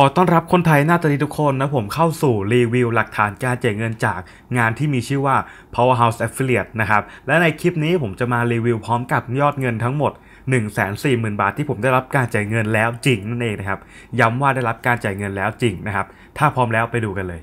ขอต้อนรับคนไทยหน้าตาดีทุกคนนะผมเข้าสู่รีวิวหลักฐานการ่จยเงินจากงานที่มีชื่อว่า Powerhouse Affiliate นะครับและในคลิปนี้ผมจะมารีวิวพร้อมกับยอดเงินทั้งหมด 140,000 บาทที่ผมได้รับการจ่ายเงินแล้วจริงนั่นเองนะครับ ย้ำว่าได้รับการจ่ายเงินแล้วจริงนะครับ ถ้าพร้อมแล้วไปดูกันเลย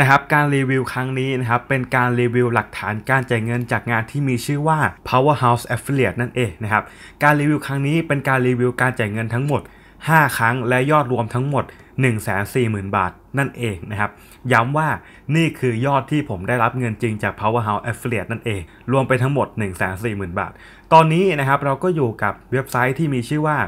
นะครับการรีวิวครั้งนี้นะครับเป็นการรีวิวหลักฐานการจ่ายเงินจากงานที่มีชื่อว่า Powerhouse Affiliate นั่นเองนะครับการรีวิวครั้งนี้เป็นการรีวิว การจ่ายเงินทั้งหมด 5 ครั้ง และยอดรวมทั้งหมด 140,000 บาท นั่นเองนะครับย้ำว่านี่คือยอดที่ผมได้รับเงินจริงจาก Powerhouse Affiliate นั่นเองรวมไปทั้งหมด 140,000 บาท ตอนนี้นะครับเราก็อยู่กับเว็บไซต์ที่มีชื่อว่า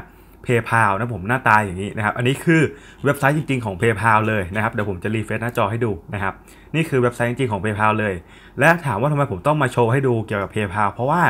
PayPal นะผมหน้าตาอย่างนี้นะครับอันนี้คือเว็บไซต์จริงๆของ PayPal เลยนะครับเดี๋ยวผมจะรีเฟซหน้าจอให้ดูนะครับนี่คือเว็บไซต์จริงๆของ PayPal เลย และถามว่าทำไมผมต้องมาโชว์ให้ดูเกี่ยวกับ PayPal เพราะว่า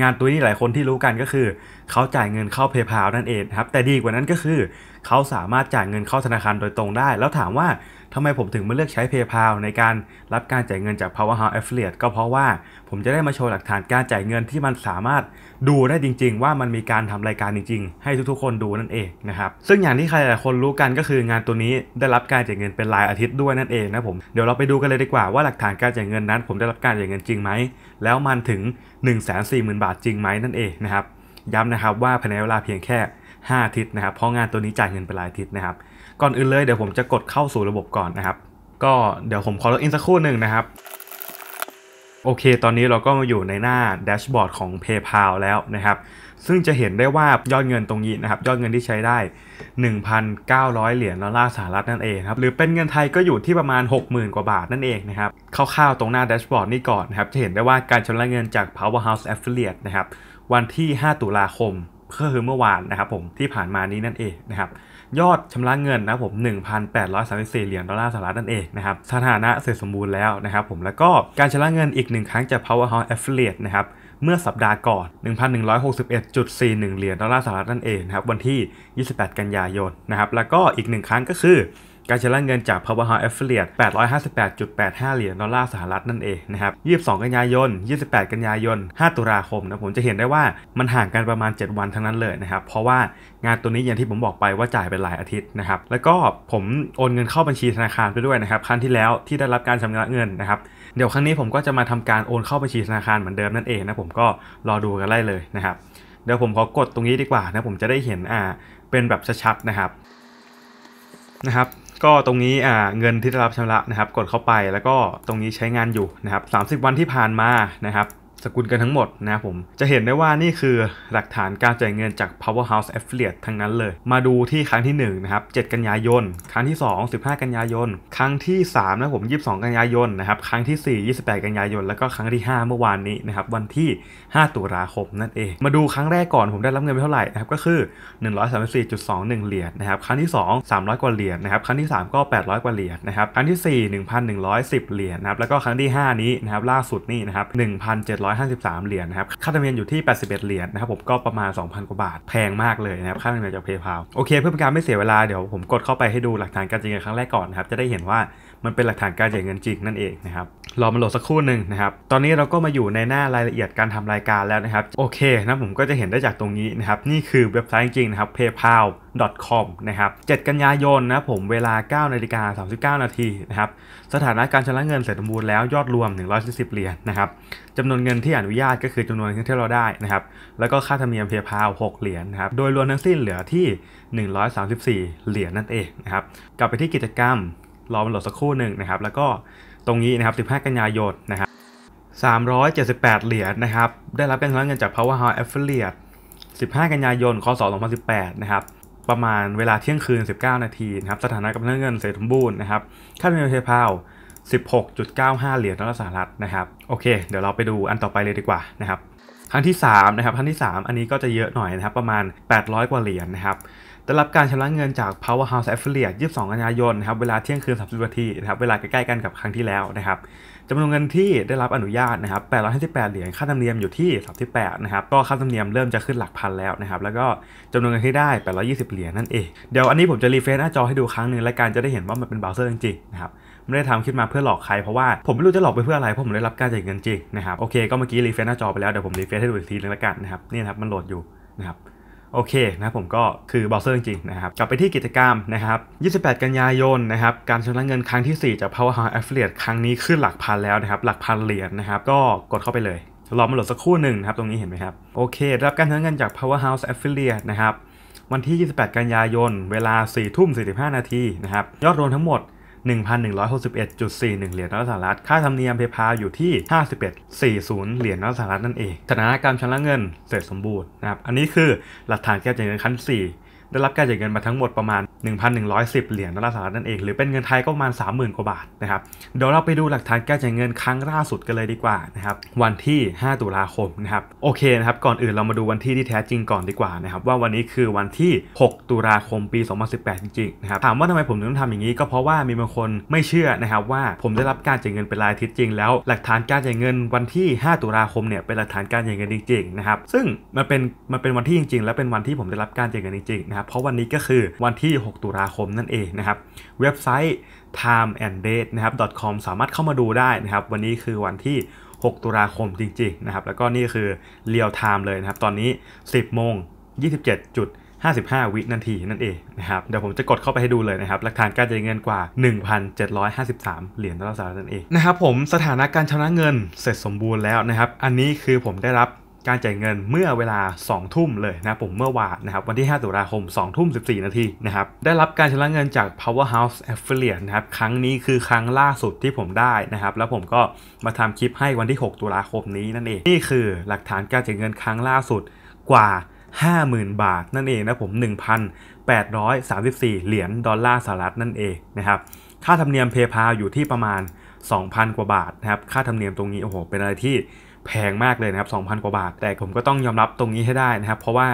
งานตัวนี้หลายคนที่รู้กันก็คือเขาจ่ายเงินเข้า PayPal นั่นเองครับแต่ดีกว่านั้นก็คือเขาสามารถจ่ายเงินเข้าธนาคารโดยตรงได้ แล้วถามว่าทำไมผมถึงมาเลือกใช้ PayPal ในการรับการจ่ายเงินจาก Powerhouse Affiliate ก็เพราะว่าผมจะได้มาโชว์หลักฐานการจ่ายเงินที่มันสามารถดูได้จริงๆ ว่ามันมีการทำรายการจริงๆ ให้ทุกๆคนดูนั่นเองนะครับ ซึ่งอย่างที่ใครหลายคนรู้กันก็คือ งานตัวนี้ได้รับการจ่ายเงินเป็นรายอาทิตย์ด้วยนั่นเองนะผม เดี๋ยวเราไปดูกันเลยดีกว่าว่าหลักฐานการจ่ายเงินนั้น ผมได้รับการจ่ายเงินจริงไหมแล้วมันถึง 1 4 0 0 0 0บาทจริงไหมนั่นเองนะครับย้ำนะครับว่าภายในเวลาเพียงแค่5อาทิตย์นะครับเพราะงานตัวนี้จ่ายเงินเป็นรายอาทิตย์นะครับก่อนอื่นเลยเดี๋ยวผมจะกดเข้าสู่ระบบก่อนนะครับ ก็เดี๋ยวผมขอล็อกอินสักครู่หนึ่งนะครับ โอเคตอนนี้เราก็มาอยู่ในหน้าแดชบอร์ดของ PayPal แล้วนะครับ ซึ่งจะเห็นได้ว่ายอดเงินตรงนี้นะครับ ยอดเงินที่ใช้ได้ 1,900 เหรียญดอลลาร์สหรัฐนั่นเองครับ หรือเป็นเงินไทยก็อยู่ที่ประมาณ 60,000 กว่าบาทนั่นเองนะครับคร่าวๆตรงหน้าแดชบอร์ดนี่ก่อนนะครับจะเห็นได้ว่าการชำระเงินจาก Powerhouse Affiliate นะครับวันที่ 5 ตุลาคมก็คือเมื่อวานนะครับผมที่ผ่านมานี้นั่นเองนะครับยอดชำระเงินนะผม1,834เหรียญดอลลาร์สหรัฐนั่นเองนะครับสถานะเสร็จสมบูรณ์แล้วนะครับผมแล้วก็การชำระเงินอีกหนึ่งครั้งจาก Powerhouse Affiliate นะครับเมื่อสัปดาห์ก่อน 1,161.41เหรียญดอลลาร์สหรัฐนั่นเองนะครับวันที่ 28 กันยายนนะครับแล้วก็อีกหนึ่งครั้งก็คือการชำระเงินจากเพวปดร้อยห้าสิบแปดจุดแ858.85เหรียญดอลลาร์สหรัฐนั่นเองนะครับ22 กันยายน28 กันยายน5ตุลาคมนะผมจะเห็นได้ว่ามันห่างกันประมาณ 7 วันทั้งนั้นเลยนะครับ เพราะว่างานตัวนี้อย่างที่ผมบอกไปว่าจ่ายเป็นหลายอาทิตย์นะครับ แล้วก็ผมโอนเงินเข้าบัญชีธนาคารไปด้วยนะครับ ครั้งที่แล้วที่ได้รับการชำระเงินนะครับ เดี๋ยวครั้งนี้ผมก็จะมาทำการโอนเข้าบัญชีธนาคารเหมือนเดิมนั่นเองนะผมก็รอดูกันได้เลยนะครับเดี๋ยวผมขอกดตรงนี้ดีกว่านะผมจะได้เห็นอ่าเป็นแบบชัดๆนะครับนะครับก็ตรงนี้อ่าเงินที่ได้รับชำระนะครับ กดเข้าไปแล้วก็ตรงนี้ใช้งานอยู่นะครับ 30 วันที่ผ่านมานะครับสกุลกันทั้งหมดนะผมจะเห็นได้ว่านี่คือหลักฐานการจ่ายเงินจาก Powerhouse Affiliate ทั้งนั้นเลยมาดูที่ครั้งที่1นะครับ 7 กันยายนครั้งที่2 15 กันยายนครั้งที่3นะผม 22 กันยายนนะครับครั้งที่ 4 28 กันยายนแล้วก็ครั้งที่ 5 เมื่อวานนี้นะครับวันที่ 5 ตุลาคม นั่นเองมาดูครั้งแรกก่อนผมได้รับเงินไปเท่าไหร่นะครับก็คือ 134.21 เหรียญนะครับครั้งที่ 2 300 กว่าเหรียญนะครับครั้งที่3ก็ 800 กว่าเหรียญนะครับครั้งที่4 1,110เหรียญนะครับแล้วก็ครั้งที่ 5 นี้นะครับล่าสุดนี่นะครับ1,700 153เหรียญนะครับ ค่าธรรมเนียมอยู่ที่ 81 เหรียญนะครับ ผมก็ประมาณ 2,000กว่าบาท แพงมากเลยนะครับ ค่าธรรมเนียมจาก PayPal โอเคเพื่อเป็นการไม่เสียเวลาเดี๋ยวผมกดเข้าไปให้ดูหลักฐานการจ่ายเงินครั้งแรกก่อนนะครับ จะได้เห็นว่ามันเป็นหลักฐานการจ่ายเงินจริงนั่นเองนะครับรอมันโหลดสักครู่หนึ่งนะครับ ตอนนี้เราก็มาอยู่ในหน้ารายละเอียดการทำรายการแล้วนะครับ โอเคนะผมก็จะเห็นได้จากตรงนี้นะครับ นี่คือเว็บไซต์จริงนะครับ paypal.com นะครับ7กันยายนนะผมเวลา 9นาฬิกา39นาทีนะครับ สถานะการชำระเงินเสร็จสมบูรณ์แล้วยอดรวม140เหรียญนนะครับจำนวนเงินที่อนุญาตก็คือจำนวนเงินที่เราได้นะครับ แล้วก็ค่าธรรมเนียม PayPal 6เหรียญนนะครับ โดยรวมทั้งสิ้นเหลือที่ 134 เหรียญนั่นเองนะครับ กลับไปที่กิจกรรมรอมันโหลดสักครู่หนึ่งนะครับ แล้วก็ตรงนี้นะครับ15 กันยายนนะครับ378 เหรียญนะครับ ได้รับการชำระเงินจาก Powerhouse Affiliate 15 กันยายน คศ 2018 นะครับ ประมาณเวลาเที่ยงคืน 19 นาทีนะครับ สถานะกำลังเงินเสร็จสมบูรณ์นะครับ ค่าเงินเทพาว 16.95 เหรียญดอลลาร์สหรัฐนะครับ โอเค เดี๋ยวเราไปดูอันต่อไปเลยดีกว่านะครับ ครั้งที่3นะครับ ครั้งที่ 3 อันนี้ก็จะเยอะหน่อยนะครับ ประมาณ 800 กว่าเหรียญนะครับได้รับการชำระเงินจาก Powerhouse Affiliate 22กันยายนนะครับ เวลาเที่ยงคืน30นาทีนะครับ เวลาใกล้ๆกันกับครั้งที่แล้วนะครับจำนวนเงินที่ได้รับอนุญาตนะครับ858 เหรียญ ค่าธรรมเนียมอยู่ที่38นะครับก็ค่าธรรมเนียมเริ่มจะขึ้นหลักพันแล้วนะครับ แล้วก็จำนวนเงินที่ได้ 820 เหรียญนั่นเอง เดี๋ยวอันนี้ผมจะรีเฟรชหน้าจอให้ดูครั้งหนึ่งและการจะได้เห็นว่ามันเป็นเบราว์เซอร์จริงๆนะครับ ไม่ได้ทำขึ้นมาเพื่อหลอกใคร เพราะว่า ผมไม่รู้จะหลอกไปเพื่ออะไรเพราะผมได้รับการจ่ายเงินจริงนะครับโอเค ก็เมื่อกี้รีเฟรชหน้าจอไปแล้วเดี๋ยวผมรีเฟรชให้ดูอีกทีนึงแล้วกันนะครับนี่นะครับมันโหลดอยู่นะครับโอเคนะผมก็คือบอสเซอร์จริงๆนะครับกลับไปที่กิจกรรมนะครับ 28 กันยายนนะครับการชำระเงินครั้งที่ 4 จาก Powerhouse Affiliate ครั้งนี้ขึ้นหลักพันแล้วนะครับหลักพันเหรียญนนะครับก็กดเข้าไปเลยรอมาโหลดสักครู่หนึ่งนะครับตรงนี้เห็นไหมครับโอเค รับการชำระเงินจาก Powerhouse Affiliate นะครับวันที่ 28 กันยายน เวลา 4 ทุ่ม 45 นาทีนะครับยอดรวมทั้งหมด1,161.41 เหรียญดอลลาร์สหรัฐ ค่าธรรมเนียมเพย์พาอยู่ที่ 51.40 เหรียญดอลลาร์สหรัฐนั่นเอง สถานการณ์ชำระเงินเสร็จสมบูรณ์นะครับ อันนี้คือหลักฐานการจ่ายเงินขั้น 4ได้รับการจ่ายเงินมาทั้งหมดประมาณ1,110เหรียญดอลลาร์สหรัฐนั่นเองหรือเป็นเงินไทยก็ประมาณ30,000กว่าบาทนะครับเดี๋ยวเราไปดูหลักฐานการจ่ายเงินครั้งล่าสุดกันเลยดีกว่านะครับวันที่ 5 ตุลาคมนะครับโอเคนะครับก่อนอื่นเรามาดูวันที่ที่แท้จริงก่อนดีกว่านะครับว่าวันนี้คือวันที่ 6 ตุลาคมปี 2018 จริงๆนะครับถามว่าทำไมผมถึงต้องทำอย่างนี้ ก็เพราะว่ามีบางคนไม่เชื่อนะครับว่าผมได้รับการจ่ายเงินเป็นรายทิศจริง แล้วหลักฐานการจ่ายเงินวันที่ 5 ตุลาคมเนี่ยเป็นหลักฐานการจ่ายเงินจริงๆนะครับซึ่งมันเป็นมันเป็นวันที่จริงๆและเป็นวันที่ผมได้รับการจ่ายเงินจริงๆนะครับเพราะวันนี้ก็คือวันที่ 6 ตุลาคมนั่นเองนะครับ เว็บไซต์ time and date นะครับ .com สามารถเข้ามาดูได้นะครับ วันนี้คือวันที่ 6 ตุลาคมจริงๆ นะครับ แล้วก็นี่คือเรียลไทม์เลยนะครับ ตอนนี้ 10โมง 27จุด55 วินาทีนั่นเองนะครับ เดี๋ยวผมจะกดเข้าไปให้ดูเลยนะครับหลักฐานการจ่ายเงินกว่า 1,753 เหรียญดอลลาร์สหรัฐนั่นเอง นะครับผม สถานะการชำระเงินเสร็จสมบูรณ์แล้วนะครับ อันนี้คือผมได้รับการจ่ายเงินเมื่อเวลา2ทุ่มเลยนะผมเมื่อวานนะครับ วันที่ 5 ตุลาคม2ทุ่ม14 นาทีนะครับ ได้รับการชำระเงินจาก Powerhouse Affiliate นะครับครั้งนี้คือครั้งล่าสุดที่ผมได้นะครับ แล้วผมก็มาทำคลิปให้วันที่ 6ตุลาคมนี้นั่นเอง นี่คือหลักฐานการจ่ายเงินครั้งล่าสุดกว่า 50,000 บาท นั่นเองนะผม 1,834 เหรียญดอลลาร์สหรัฐนั่นเองนะครับค่าธรรมเนียมเพย์พาอยู่ที่ประมาณ2,000 กว่าบาทนะครับค่าธรรมเนียมตรงนี้โอ้โหเป็นอะไรที่แพงมากเลยนะครับ 2,000 กว่าบาท แต่ผมก็ต้องยอมรับตรงนี้ให้ได้นะครับ เพราะว่า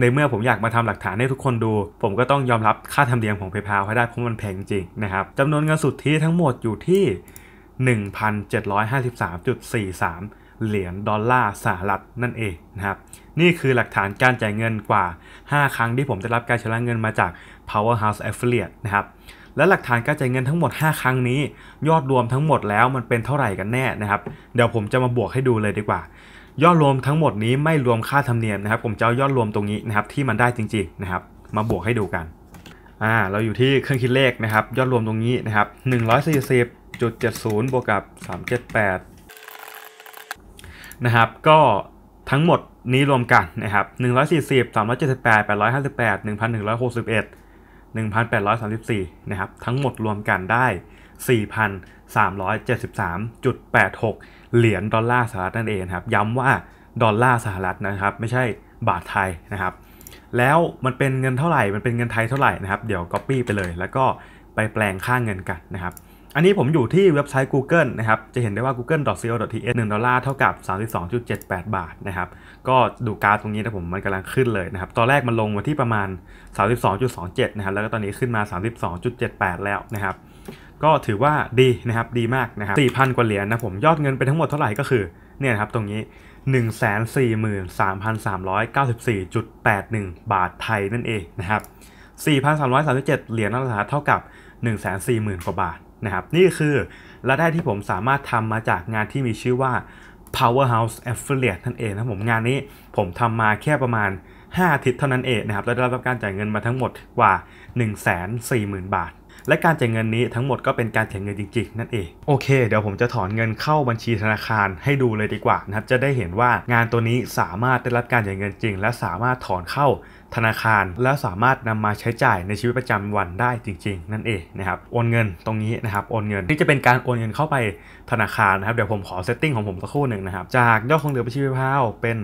ในเมื่อผมอยากมาทำหลักฐานให้ทุกคนดู ผมก็ต้องยอมรับค่าธรรมเนียมของ PayPal ให้ได้เพราะมันแพงจริงนะครับ จำนวนเงินสุทธิทั้งหมดอยู่ที่ 1,753.43 เหรียญดอลลาร์สหรัฐนั่นเองนะครับ นี่คือหลักฐานการจ่ายเงินกว่า 5 ครั้งที่ผมได้รับการชำระเงินมาจาก Powerhouse Affiliate นะครับและหลักฐานการจ่ายเงินทั้งหมด 5 ครั้งนี้ยอดรวมทั้งหมดแล้วมันเป็นเท่าไหร่กันแน่นะครับเดี๋ยวผมจะมาบวกให้ดูเลยดีกว่า ยอดรวมทั้งหมดนี้ไม่รวมค่าธรรมเนียมนะครับผมจะเอายอดรวมตรงนี้นะครับที่มันได้จริงๆนะครับมาบวกให้ดูกันอ่าเราอยู่ที่เครื่องคิดเลขนะครับยอดรวมตรงนี้นะครับ140.70 บวกกับ 378นะครับก็ทั้งหมดนี้รวมกันนะครับ140 378 858 1161 1,834นะครับทั้งหมดรวมกันได้ 4,373.86 เหรียญดอลลาร์สหรัฐนั่นเองครับย้ำว่าดอลลาร์สหรัฐนะครับ ไม่ใช่บาทไทยนะครับ แล้วมันเป็นเงินเท่าไหร่มันเป็นเงินไทยเท่าไหร่นะครับเดี๋ยวก๊อปปี้ไปเลยแล้วก็ไปแปลงค่าเงินกันนะครับอันนี้ผมอยู่ที่เว็บไซต์ Google นะครับ จะเห็นได้ว่า google.co.th 1ดอลลาร์เท่ากับ 32.78 บาทนะครับ ก็ดูกราฟตรงนี้นะผมมันกำลังขึ้นเลยนะครับ ตอนแรกมันลงมาที่ประมาณ 32.27 นะครับ แล้วก็ตอนนี้ขึ้นมา 32.78 แล้วนะครับ ก็ถือว่าดีนะครับ ดีมากนะครับ 4,000กว่าเหรียญนนะผมยอดเงินไปทั้งหมดเท่าไหร่ก็คือ เนี่ยครับตรงนี้ 143,394.81 บาทไทยนั่นเองนะครับ4,337เหรียญัอนแาละเท่ากับ140,000กว่าบาทนะครับนี่คือรายได้ที่ผมสามารถทำมาจากงานที่มีชื่อว่า powerhouse affiliate นั่นเองนะผม งานนี้ผมทำมาแค่ประมาณ5อาทิตย์เท่านั้นเองนะครับ แล้วได้รับการจ่ายเงินมาทั้งหมดกว่า 140,000 บาทและการจ่ายเงินนี้ทั้งหมดก็เป็นการจ่ายเงินจริงๆ นั่นเอง โอเคเดี๋ยวผมจะถอนเงินเข้าบัญชีธนาคารให้ดูเลยดีกว่านะครับ จะได้เห็นว่างานตัวนี้สามารถได้รับการจ่ายเงินจริง และสามารถถอนเข้าธนาคาร และสามารถนำมาใช้จ่ายในชีวิตประจำวันได้จริง ๆ นั่นเองนะครับโอนเงินตรงนี้นะครับโอนเงินนี่จะเป็นการโอนเงินเข้าไปธนาคารนะครับ เดี๋ยวผมขอเซตติ้งของผมสักครู่หนึ่งนะครับจากยอดคงเหลือบัญชีพาวเป็น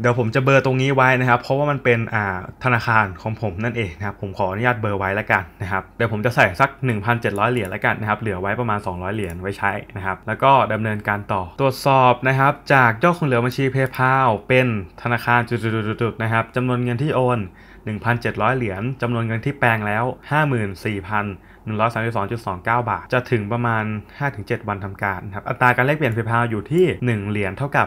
เดี๋ยวผมจะเบอร์ตรงนี้ไว้นะครับ เพราะว่ามันเป็นอ่าธนาคารของผมนั่นเองนะครับ ผมขออนุญาตเบอร์ไว้แล้วกันนะครับ เดี๋ยวผมจะใส่สัก 1,700 เหรียญแล้วกันนะครับ เหลือไว้ประมาณ200 เหรียญไว้ใช้นะครับ แล้วก็ดำเนินการต่อตรวจสอบนะครับ จากยอดคงเหลือบัญชีเพย์พาเป็นธนาคารจุดๆนะครับจำนวนเงินที่โอน 1,700 เหรียญจำนวนเงินที่แปลงแล้ว54,000 132.29 บาท จะถึงประมาณ 5-7 วันทำการนะครับอัตราการแลกเปลี่ยนเ์พาอยู่ที่ 1 เหรียญเท่ากับ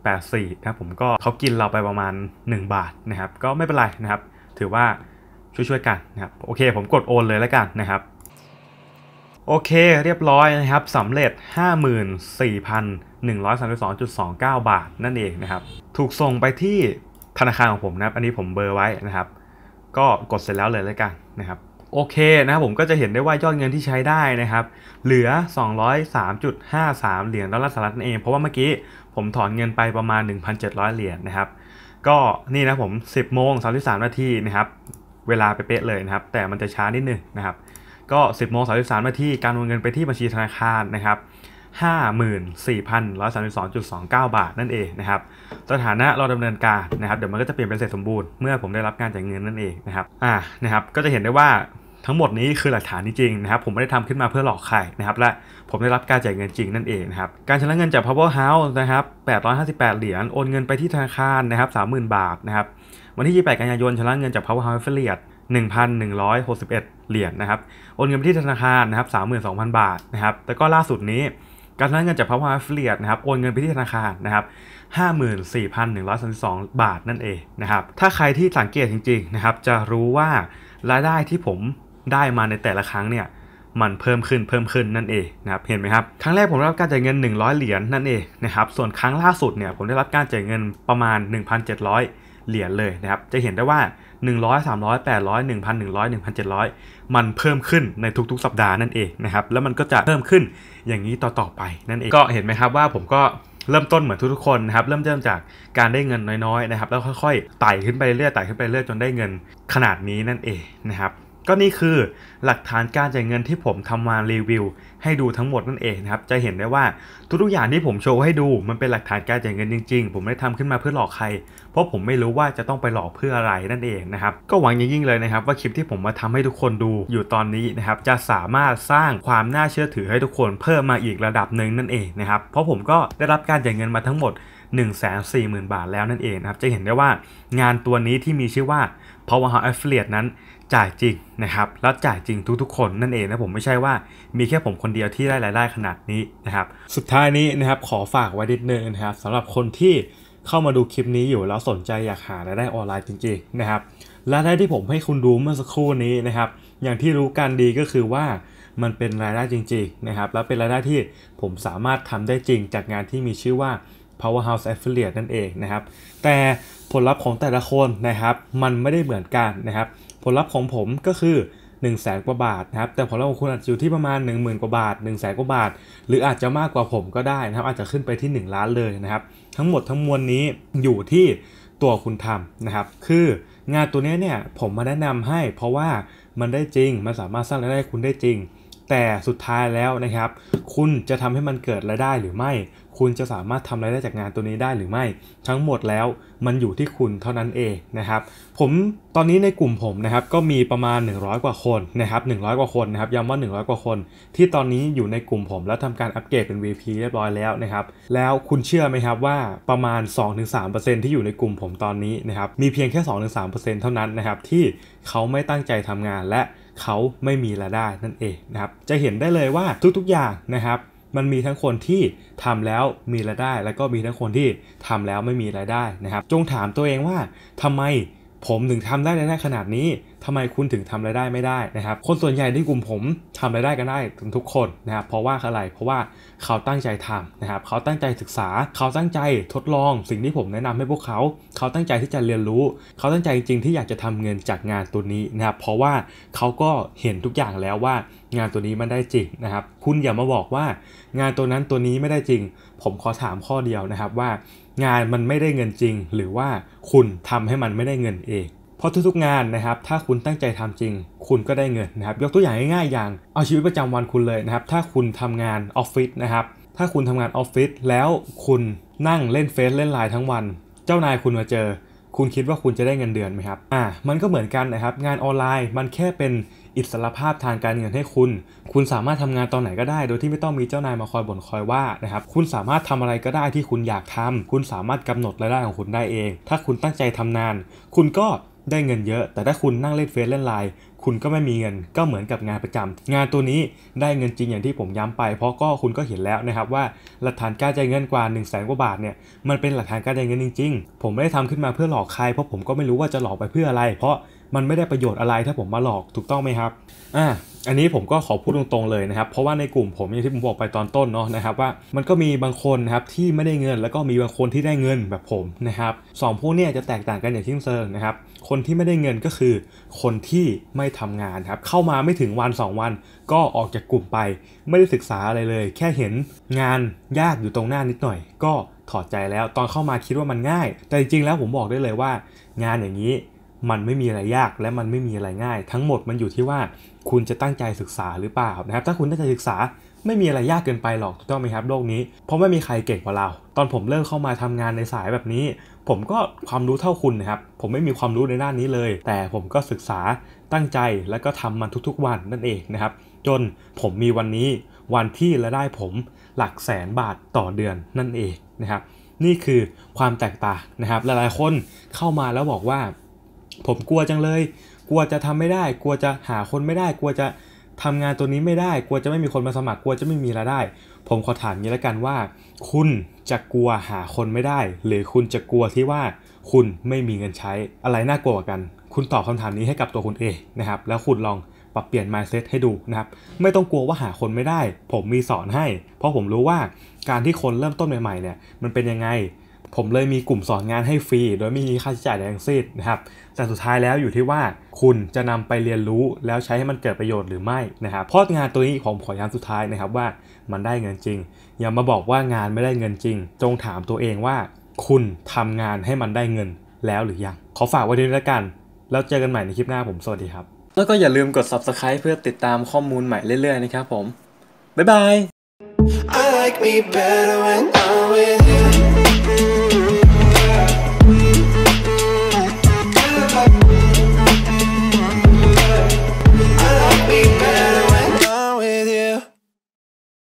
31.84นะครับผมก็เขากินเราไปประมาณ 1 บาทนะครับ ก็ไม่เป็นไรนะครับ ถือว่าช่วยๆกันนะครับโอเคผมกดโอนเลยแล้วกันนะครับ โอเคเรียบร้อยนะครับสำเร็จ 54,132.29 บาทนั่นเองนะครับ ถูกส่งไปที่ธนาคารของผมนะครับ อันนี้ผมเบอร์ไว้นะครับ ก็กดเสร็จแล้วเลยแล้วกันนะครับโอเคนะครับผมก็จะเห็นได้ว่ายอดเงินที่ใช้ได้นะครับเหลือ 203.53เหรียญดอลลาร์สหรัฐนั่นเองเพราะว่าเมื่อกี้ผมถอนเงินไปประมาณ 1,700 เหรียญนนะครับก็นี่นะผม10โมง33นาทีนะครับเวลาไปเป๊ะเลยนะครับแต่มันจะช้านิดนึงนะครับก็10โมง33นาทีการโอนเงินไปที่บัญชีธนาคารนะครับ54,132.29 บาทนั่นเองนะครับสถานะเราดำเนินการนะครับเดี๋ยวมันก็จะเปลี่ยนเป็นเสร็จสมบูรณ์เมื่อ ผมได้รับการจ่ายเงินนั่นเองนะครับอ่านะครับก็จะเห็นได้ว่าทั้งหมดนี้คือหลักฐานจริงนะครับผมไม่ได้ทำขึ้นมาเพื่อหลอกใครนะครับและผมได้รับการจ่ายเงินจริงนั่นเองนะครับการชำระเงินจาก Power House นะครับ858 เหรียญโอนเงินไปที่ธนาคารนะครับ30,000 บาทนะครับวันที่28กันยายนชำระเงินจาก Power House Affiliate 1,161 เหรียญนะครับโอนเงินไปที่ธนาคารนะครับ32,000 บาทนะครับแล้วก็ล่าสุดนี้ การชำระเงินจาก Power House Affiliate นะครับโอนเงินไปที่ธนาคารนะครับ54,132บาทนั่นเองนะครับถ้าใครที่สังเกตจริงๆนะครับจะรู้ว่ารายได้ที่ผมได้มาในแต่ละครั้งเนี่ยมันเพิ่มขึ้นเพิ่มขึ้นนั่นเองนะครับเห็นไหมครับ ครั้งแรกผมรับการจ่ายเงิน 100 เหรียญนั่นเองนะครับส่วนครั้งล่าสุดเนี่ยผมได้รับการจ่ายเงินประมาณ 1,700 เหรียญเลยนะครับจะเห็นได้ว่า 100 300 800 1,100 1,700 มันเพิ่มขึ้นในทุกๆสัปดาห์นั่นเองนะครับแล้วมันก็จะเพิ่มขึ้นอย่างนี้ต่อๆไปนั่นเองก็เห็นไหมครับว่าผมก็เริ่มต้นเหมือนทุกๆคนนะครับเริ่มเริ่มจากการได้เงินน้อยๆ นะครับ แล้วค่อยๆไต่ขึ้นไปเรื่อยๆไต่ขึ้นไปเรื่อยจนได้เงินขนาดนี้นั่นเองนะครับก็นี่คือหลักฐานการจ่ายเงินที่ผมทำมารีวิว ให้ดูทั้งหมดนั่นเองนะครับจะเห็นได้ว่าทุกๆ อย่างที่ผมโชว์ให้ดูมันเป็นหลักฐานการจ่ายเงินจริงๆ ผมไม่ได้ทำขึ้นมาเพื่อหลอกใคร เพราะผมไม่รู้ว่าจะต้องไปหลอกเพื่ออะไรนั่นเองนะครับก็หวังยิ่งๆเลยนะครับ ว่าคลิปที่ผมมาทำให้ทุกคนดูอยู่ตอนนี้นะครับ จะสามารถสร้างความน่าเชื่อถือให้ทุกคนเพิ่มมาอีกระดับหนึ่งนั่นเองนะครับเพราะผมก็ได้รับการจ่ายเงินมาทั้งหมด140,000 บาทแล้วนั่นเองนะครับจะเห็นได้ว่างานตัวนี้ที่มีชื่อว่า Powerhouse Affiliate นั้นจ่าย จริงนะครับแล้วจ่ายจริงทุกๆคนนั่นเองนะผมไม่ใช่ว่ามีแค่ผมคนเดียวที่ได้รายได้ขนาดนี้นะครับ สุดท้ายนี้นะครับ ขอฝากไว้นิดนึงนะครับสำหรับคนที่เข้ามาดูคลิปนี้อยู่แล้วสนใจอยากหารายได้ออนไลน์จริง ๆนะครับรายได้ที่ผมให้คุณดูเมื่อสักครู่นี้นะครับ อย่างที่รู้กันดีก็คือว่ามันเป็นรายได้จริง ๆ นะครับ แล้วเป็นรายได้ที่ผมสามารถทำได้จริง จากงานที่มีชื่อว่า Powerhouse Affiliate นั่นเองนะครับ แต่ผลลัพธ์ของแต่ละคนนะครับ มันไม่ได้เหมือนกันนะครับผลลัพธ์ของผมก็คือ 1 0 0 0 0แกว่าบาทนะครับแต่ผลลัพธ์ของคุณอาจจะอยู่ที่ประมาณ 1 0,000กว่าบาท 1 0 0 0 0กว่าบาท หรืออาจจะมากกว่าผมก็ได้นะครับอาจจะขึ้นไปที่ 1 ล้านเลยนะครับทั้งหมดทั้งมวลนี้อยู่ที่ตัวคุณทำนะครับ คืองานตัวนี้เนี่ยผมมาแนะนำให้ เพราะว่ามันได้จริงมันสามารถสร้างรายได้คุณได้จริง แต่สุดท้ายแล้วนะครับ คุณจะทำให้มันเกิดรายได้หรือไม่คุณจะสามารถทำรายได้จากงานตัวนี้ได้หรือไม่ทั้งหมดแล้วมันอยู่ที่คุณเท่านั้นเองนะครับ ผมตอนนี้ในกลุ่มผมนะครับ ก็มีประมาณ 100 กว่าคนนะครับ100 กว่าคนนะครับย้ำว่า100 กว่าคนที่ตอนนี้อยู่ในกลุ่มผมแล้วทำการอัปเกรดเป็น VP เรียบร้อยแล้วนะครับ แล้วคุณเชื่อไหมครับว่าประมาณ 2-3%ที่อยู่ในกลุ่มผมตอนนี้นะครับ มีเพียงแค่ 2-3%เท่านั้นนะครับ ที่เขาไม่ตั้งใจทำงานและเขาไม่มีรายได้นั่นเองนะครับจะเห็นได้เลยว่าทุก ๆอย่างนะครับมันมีทั้งคนที่ทำแล้วมีรายได้ แล้วก็มีทั้งคนที่ทำแล้วไม่มีรายได้นะครับ จงถามตัวเองว่าทำไมผมถึงทำได้ในยไดขนาดนี้ ทำไมคุณถึงทำรายได้ ไม่ได้นะครับ คนส่วนใหญ่ในกลุ่มผมทำรายได้กันได้ถึงทุกคนนะครับ เพราะว่าอะไร เพราะว่าเขาตั้งใจทำนะครับ เขาตั้งใจศึกษา เขาตั้งใจทดลอง สิ่งที่ผมแนะนำให้พวกเขา เขาตั้งใจที่จะเรียนรู้ เขาตั้งใจจริงๆ ที่อยากจะทำเงินจากงานตัวนี้นะครับ เพราะว่าเขาก็เห็นทุกอย่างแล้วว่า งานตัวนี้มันได้จริงนะครับ คุณอย่ามาบอกว่า งานตัวนั้นตัวนี้ไม่ได้จริง ผมขอถามข้อเดียวนะครับว่างานมันไม่ได้เงินจริง หรือว่าคุณทำให้มันไม่ได้เงินเอง เพราะทุกๆงานนะครับ ถ้าคุณตั้งใจทำจริง คุณก็ได้เงินนะครับยกตัวอย่างง่ายๆอย่างเอาชีวิตประจำวันคุณเลยนะครับถ้าคุณทำงานออฟฟิศนะครับถ้าคุณทำงานออฟฟิศแล้วคุณนั่งเล่นเฟซเล่นไลน์ทั้งวัน เจ้านายคุณมาเจอ คุณคิดว่าคุณจะได้เงินเดือนไหมครับอ่ามันก็เหมือนกันนะครับงานออนไลน์มันแค่เป็นอิสรภาพทางการเงินให้คุณ คุณสามารถทำงานตอนไหนก็ได้ โดยที่ไม่ต้องมีเจ้านายมาคอยบ่นคอยว่านะครับ คุณสามารถทำอะไรก็ได้ที่คุณอยากทำ คุณสามารถกำหนดรายได้ของคุณได้เอง ถ้าคุณตั้งใจทำนาน คุณก็ได้เงินเยอะ แต่ถ้าคุณนั่งเล่นเฟซเล่นไลน์ คุณก็ไม่มีเงิน ก็เหมือนกับงานประจำ งานตัวนี้ได้เงินจริงอย่างที่ผมย้ำไป เพราะก็คุณก็เห็นแล้วนะครับว่า หลักฐานการจ่ายเงินกว่า1นึ่งแสนกว่าบาทเนี่ย มันเป็นหลักฐานการจ่ายเงินจริง ๆ ผมไม่ได้ทำขึ้นมาเพื่อหลอกใคร เพราะผมก็ไม่รู้ว่าจะหลอกไปเพื่ออะไร เพราะมันไม่ได้ประโยชน์อะไรถ้าผมมาหลอกถูกต้องไหมครับ อ่า อันนี้ผมก็ขอพูดตรงๆเลยนะครับ เพราะว่าในกลุ่มผมอย่างที่ผมบอกไปตอนต้นเนาะนะครับ ว่ามันก็มีบางคนนะครับที่ไม่ได้เงินแล้วก็มีบางคนที่ได้เงินแบบผมนะครับสองพวกนี้จะแตกต่างกันอย่างที่เซิร์นะครับ คนที่ไม่ได้เงินก็คือ คนที่ไม่ทำงานครับเข้ามาไม่ถึงวัน 2 วัน ก็ออกจากกลุ่มไป ไม่ได้ศึกษาอะไรเลย แค่เห็นงานยากอยู่ตรงหน้านิดหน่อย ก็ถอดใจแล้วตอนเข้ามาคิดว่ามันง่าย แต่จริงๆแล้วผมบอกได้เลยว่า งานอย่างนี้มันไม่มีอะไรยากและมันไม่มีอะไรง่าย ทั้งหมดมันอยู่ที่ว่าคุณจะตั้งใจศึกษาหรือเปล่านะครับถ้าคุณตั้งใจศึกษาไม่มีอะไรยากเกินไปหรอกถูกต้องไหมครับโลกนี้เพราะไม่มีใครเก่งกว่าเรา ตอนผมเริ่มเข้ามาทำงานในสายแบบนี้ ผมก็ความรู้เท่าคุณนะครับผมไม่มีความรู้ในด้านนี้เลย แต่ผมก็ศึกษาตั้งใจแล้วก็ทำมันทุก ๆวันนั่นเองนะครับ จนผมมีวันนี้ วันที่รายได้ผมหลักแสนบาทต่อเดือนนั่นเองนะครับ นี่คือความแตกต่างนะครับ หลาย ๆคนเข้ามาแล้วบอกว่าผมกลัวจังเลย กลัวจะทำไม่ได้ กลัวจะหาคนไม่ได้ กลัวจะทำงานตัวนี้ไม่ได้ กลัวจะไม่มีคนมาสมัคร กลัวจะไม่มีรายได้ ผมขอถามนี้แล้วกันว่า คุณจะกลัวหาคนไม่ได้ หรือคุณจะกลัวที่ว่าคุณไม่มีเงินใช้อะไรน่ากลัวกว่ากัน คุณตอบคาถามนี้ให้กับตัวคุณเองนะครับ แล้วคุณลองปรับเปลี่ยน mindset ให้ดูนะครับ ไม่ต้องกลัวว่าหาคนไม่ได้ ผมมีสอนให้ เพราะผมรู้ว่าการที่คนเริ่มต้นใหม่ๆเนี่ย มันเป็นยังไงผมเลยมีกลุ่มสอนงานให้ฟรี โดยไม่มีค่าใช้จ่ายใดทั้งสิ้นนะครับแต่สุดท้ายแล้วอยู่ที่ว่า คุณจะนำไปเรียนรู้แล้วใช้ให้มันเกิดประโยชน์หรือไม่นะครับพอดงานตัวนี้ผมขอย้ำสุดท้ายนะครับว่ามันได้เงินจริงอย่ามาบอกว่างานไม่ได้เงินจริง จงถามตัวเองว่า คุณทำงานให้มันได้เงินแล้วหรือยังขอฝากไว้ด้วยละกัน แล้วเจอกันใหม่ในคลิปหน้าผมสวัสดีครับ แล้วก็อย่าลืมกด subscribe เพื่อติดตามข้อมูลใหม่เรื่อยๆนะครับผมบ๊ายบาย I like me better when I'm with you